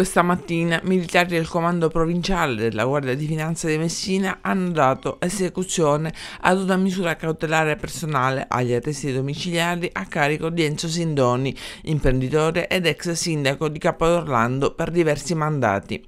Questa mattina militari del comando provinciale della Guardia di Finanza di Messina hanno dato esecuzione ad una misura cautelare personale agli attesti domiciliari a carico di Enzo Sindoni, imprenditore ed ex sindaco di Capo d'Orlando per diversi mandati.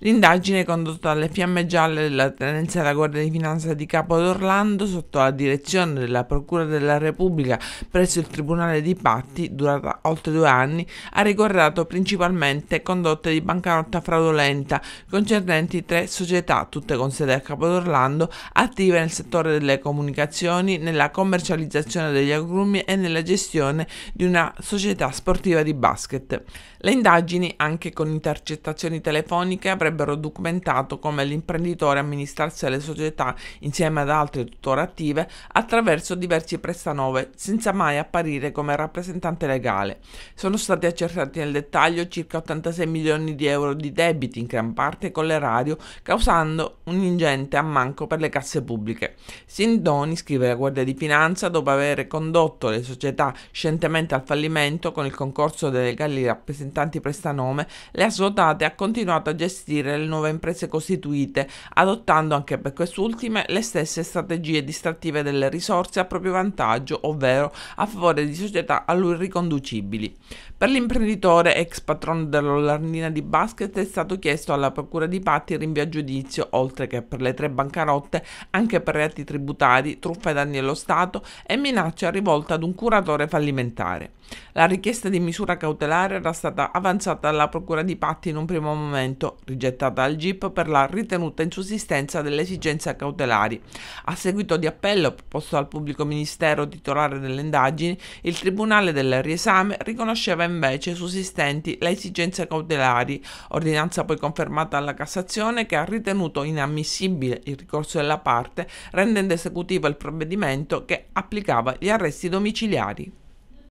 L'indagine condotta dalle fiamme gialle della tenenza della Guardia di Finanza di Capo d'Orlando sotto la direzione della Procura della Repubblica presso il Tribunale di Patti, durata oltre due anni, ha riguardato principalmente condotte di bancarotta fraudolenta concernenti tre società, tutte con sede a Capo d'Orlando, attive nel settore delle comunicazioni, nella commercializzazione degli agrumi e nella gestione di una società sportiva di basket. Le indagini, anche con intercettazioni telefoniche, avrebbero avrebbero documentato come l'imprenditore amministrasse le società insieme ad altre tuttora attive attraverso diversi prestanove senza mai apparire come rappresentante legale. Sono stati accertati nel dettaglio circa 86 milioni di euro di debiti in gran parte con l'erario causando un ingente ammanco per le casse pubbliche. Sindoni, scrive la Guardia di Finanza, dopo aver condotto le società scientemente al fallimento con il concorso dei legali rappresentanti prestanome, le ha svuotate e ha continuato a gestire gestire le nuove imprese costituite, adottando anche per quest'ultime le stesse strategie distrattive delle risorse a proprio vantaggio, ovvero a favore di società a lui riconducibili. Per l'imprenditore ex patrono dell'Ollarnina di basket è stato chiesto alla Procura di Patti il rinvio a giudizio, oltre che per le tre bancarotte, anche per reati tributari, truffa e danni allo Stato e minaccia rivolta ad un curatore fallimentare. La richiesta di misura cautelare era stata avanzata alla Procura di Patti in un primo momento, rigettata gettata al GIP per la ritenuta insussistenza delle esigenze cautelari. A seguito di appello proposto dal pubblico ministero titolare delle indagini, il Tribunale del riesame riconosceva invece sussistenti le esigenze cautelari, ordinanza poi confermata alla Cassazione che ha ritenuto inammissibile il ricorso della parte, rendendo esecutivo il provvedimento che applicava gli arresti domiciliari.